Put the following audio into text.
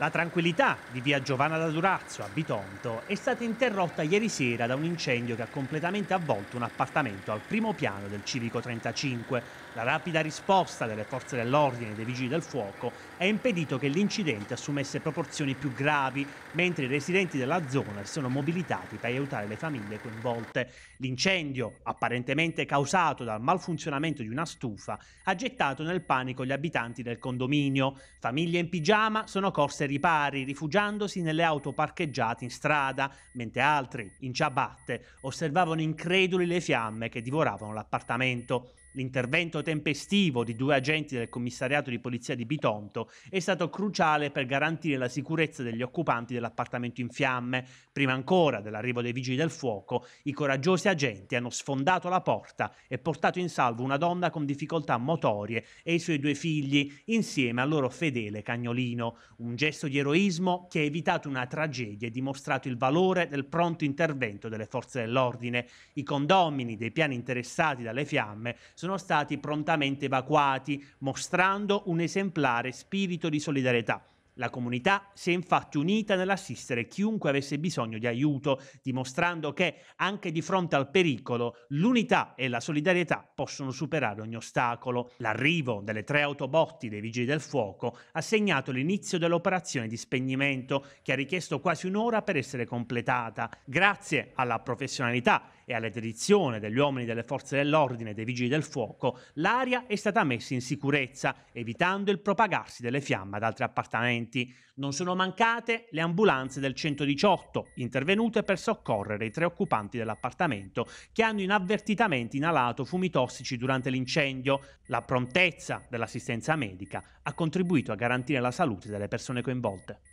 La tranquillità di via Giovanna da Durazzo a Bitonto è stata interrotta ieri sera da un incendio che ha completamente avvolto un appartamento al primo piano del Civico 35. La rapida risposta delle forze dell'ordine e dei vigili del fuoco ha impedito che l'incidente assumesse proporzioni più gravi, mentre i residenti della zona si sono mobilitati per aiutare le famiglie coinvolte. L'incendio, apparentemente causato dal malfunzionamento di una stufa, ha gettato nel panico gli abitanti del condominio. Famiglie in pigiama sono corse ripari, rifugiandosi nelle auto parcheggiate in strada, mentre altri, in ciabatte, osservavano increduli le fiamme che divoravano l'appartamento. L'intervento tempestivo di due agenti del commissariato di polizia di Bitonto è stato cruciale per garantire la sicurezza degli occupanti dell'appartamento in fiamme. Prima ancora dell'arrivo dei vigili del fuoco, i coraggiosi agenti hanno sfondato la porta e portato in salvo una donna con difficoltà motorie e i suoi due figli, insieme al loro fedele cagnolino. Un gesto di eroismo che ha evitato una tragedia e dimostrato il valore del pronto intervento delle forze dell'ordine. I condomini dei piani interessati dalle fiamme sono stati prontamente evacuati, mostrando un esemplare spirito di solidarietà. La comunità si è infatti unita nell'assistere chiunque avesse bisogno di aiuto, dimostrando che anche di fronte al pericolo l'unità e la solidarietà possono superare ogni ostacolo. L'arrivo delle tre autobotti dei vigili del fuoco ha segnato l'inizio dell'operazione di spegnimento che ha richiesto quasi un'ora per essere completata. Grazie alla professionalità e alla dedizione degli uomini delle forze dell'ordine e dei vigili del fuoco, l'area è stata messa in sicurezza, evitando il propagarsi delle fiamme ad altri appartamenti. Non sono mancate le ambulanze del 118, intervenute per soccorrere i tre occupanti dell'appartamento che hanno inavvertitamente inalato fumi tossici durante l'incendio. La prontezza dell'assistenza medica ha contribuito a garantire la salute delle persone coinvolte.